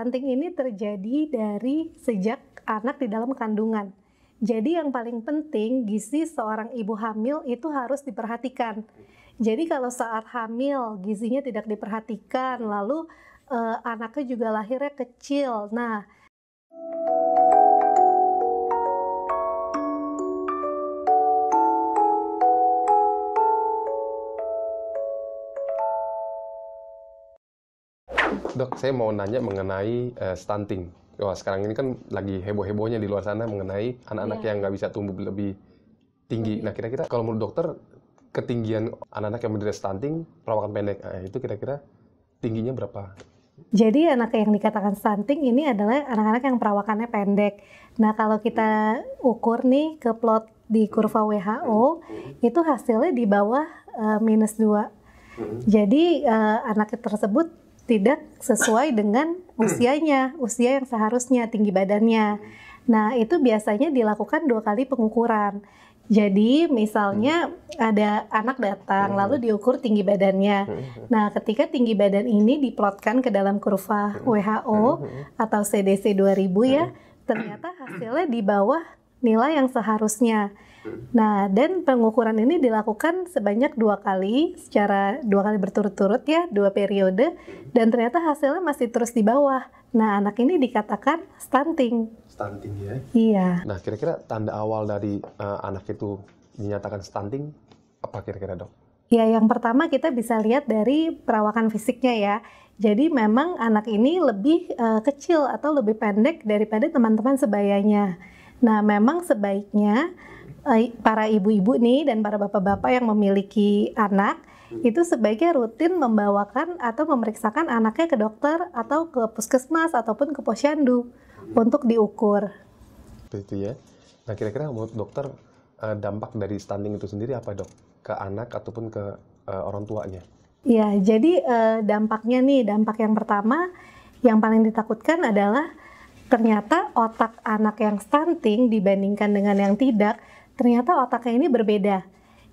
stunting ini terjadi dari sejak anak di dalam kandungan. Jadi yang paling penting gizi seorang ibu hamil itu harus diperhatikan. Jadi kalau saat hamil gizinya tidak diperhatikan, lalu uh, anaknya juga lahirnya kecil. Nah, dok saya mau nanya mengenai uh, stunting. Wah sekarang ini kan lagi heboh-hebohnya di luar sana mengenai anak-anak yeah. yang nggak bisa tumbuh lebih tinggi. Nah kira-kira kalau menurut dokter ketinggian anak-anak yang menderita stunting perawakan pendek nah, itu kira-kira tingginya berapa? Jadi anak yang dikatakan stunting ini adalah anak-anak yang perawakannya pendek. Nah kalau kita ukur nih ke plot di kurva WHO hmm. itu hasilnya di bawah uh, minus 2. Hmm. Jadi uh, anak tersebut tidak sesuai dengan hmm. usianya, usia yang seharusnya, tinggi badannya. Nah, itu biasanya dilakukan dua kali pengukuran. Jadi misalnya hmm. ada anak datang lalu hmm. diukur tinggi badannya. Nah, ketika tinggi badan ini diplotkan ke dalam kurva WHO atau CDC 2000 ya, hmm. ya, ternyata hasilnya di bawah nilai yang seharusnya. Nah, dan pengukuran ini dilakukan sebanyak dua kali secara dua kali berturut-turut ya, dua periode, dan ternyata hasilnya masih terus di bawah. Nah, anak ini dikatakan stunting. Stunting ya? Iya. Nah, kira-kira tanda awal dari uh, anak itu dinyatakan stunting apa kira-kira dok? Ya, yang pertama kita bisa lihat dari perawakan fisiknya ya. Jadi memang anak ini lebih uh, kecil atau lebih pendek daripada teman-teman sebayanya. Nah, memang sebaiknya Eh, para ibu-ibu nih dan para bapak-bapak yang memiliki anak hmm. itu sebaiknya rutin membawakan atau memeriksakan anaknya ke dokter atau ke puskesmas ataupun ke posyandu untuk diukur. Begitu ya. Nah kira-kira menurut dokter eh, dampak dari stunting itu sendiri apa dok ke anak ataupun ke eh, orang tuanya? Ya jadi dampaknya nih dampak yang pertama yang paling ditakutkan adalah ternyata otak anak yang stunting dibandingkan dengan yang tidak ternyata otaknya ini berbeda.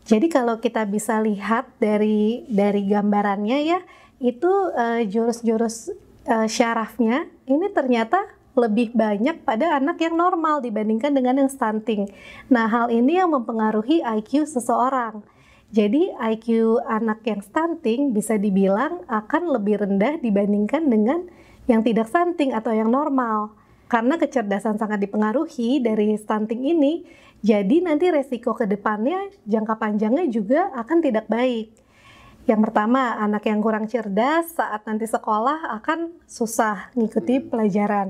Jadi kalau kita bisa lihat dari dari gambarannya ya, itu eh, jurus-jurus uh, syarafnya ini ternyata lebih banyak pada anak yang normal dibandingkan dengan yang stunting. Nah, hal ini yang mempengaruhi IQ seseorang. Jadi IQ anak yang stunting bisa dibilang akan lebih rendah dibandingkan dengan yang tidak stunting atau yang normal. Karena kecerdasan sangat dipengaruhi dari stunting ini, jadi nanti resiko ke depannya jangka panjangnya juga akan tidak baik. Yang pertama, anak yang kurang cerdas saat nanti sekolah akan susah mengikuti hmm. pelajaran.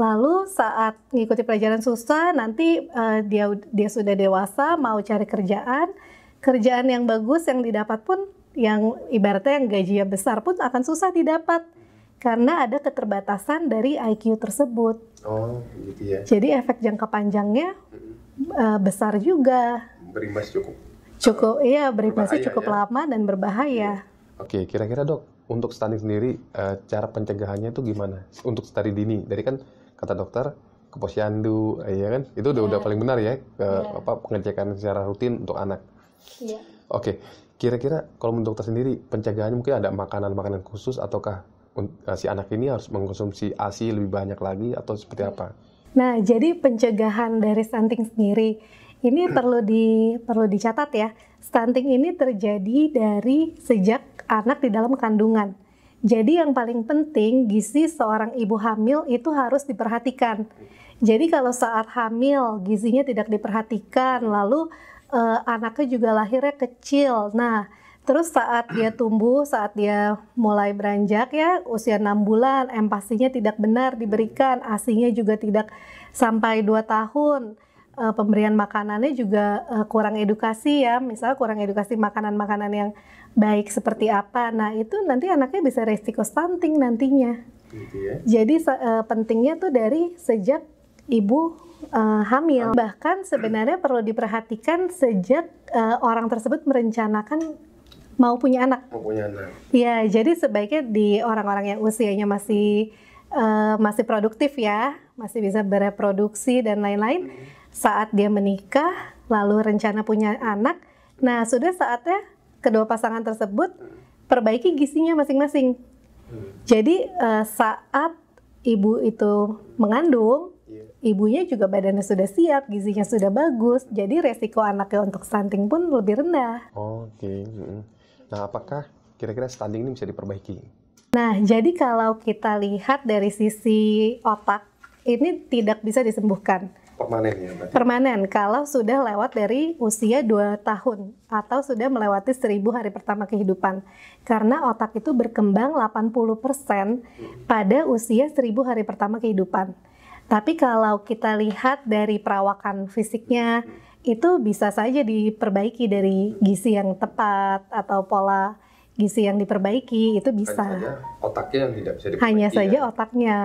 Lalu saat mengikuti pelajaran susah, nanti uh, dia dia sudah dewasa mau cari kerjaan, kerjaan yang bagus yang didapat pun yang ibaratnya yang gajinya besar pun akan susah didapat karena ada keterbatasan dari IQ tersebut. Oh, gitu ya. Jadi efek jangka panjangnya uh, besar juga. Berimbas cukup. Cukup, uh, iya berimbasnya ya. cukup ya. lama dan berbahaya. Iya. Oke, okay, kira-kira dok untuk stunting sendiri uh, cara pencegahannya itu gimana? Untuk stari dini, dari kan kata dokter ke posyandu, ya kan? Itu udah yeah. udah iya. paling benar ya ke yeah. apa pengecekan secara rutin untuk anak. Yeah. Oke, okay. kira-kira kalau menurut dokter sendiri pencegahannya mungkin ada makanan-makanan khusus ataukah eh, si anak ini harus mengkonsumsi ASI lebih banyak lagi atau seperti iya. apa? Nah, jadi pencegahan dari stunting sendiri ini hmm. perlu di perlu dicatat ya. Stunting ini terjadi dari sejak anak di dalam kandungan. Jadi yang paling penting gizi seorang ibu hamil itu harus diperhatikan. Jadi kalau saat hamil gizinya tidak diperhatikan, lalu eh, anaknya juga lahirnya kecil. Nah, Terus saat dia tumbuh, saat dia mulai beranjak ya, usia 6 bulan, empasinya tidak benar diberikan, asinya juga tidak sampai 2 tahun. E, pemberian makanannya juga e, kurang edukasi ya, misalnya kurang edukasi makanan-makanan yang baik seperti apa. Nah, itu nanti anaknya bisa resiko stunting nantinya. Gitu ya. Jadi e, pentingnya tuh dari sejak ibu e, hamil. Bahkan sebenarnya perlu diperhatikan sejak e, orang tersebut merencanakan mau punya anak. Mau punya anak. Iya, jadi sebaiknya di orang-orang yang usianya masih uh, masih produktif ya, masih bisa bereproduksi dan lain-lain. Hmm. Saat dia menikah, lalu rencana punya anak, nah sudah saatnya kedua pasangan tersebut hmm. perbaiki gizinya masing-masing. Hmm. Jadi uh, saat ibu itu mengandung, iya. ibunya juga badannya sudah siap, gizinya sudah bagus, jadi resiko anaknya untuk stunting pun lebih rendah. Oke. Okay. Hmm. Nah, apakah kira-kira standing ini bisa diperbaiki? Nah, jadi kalau kita lihat dari sisi otak, ini tidak bisa disembuhkan. Permanen ya? Berarti? Permanen, kalau sudah lewat dari usia 2 tahun atau sudah melewati 1000 hari pertama kehidupan. Karena otak itu berkembang 80% pada usia 1000 hari pertama kehidupan. Tapi kalau kita lihat dari perawakan fisiknya, hmm itu bisa saja diperbaiki dari gizi yang tepat atau pola gizi yang diperbaiki itu bisa. Hanya saja otaknya yang tidak bisa diperbaiki. Hanya saja ya? otaknya.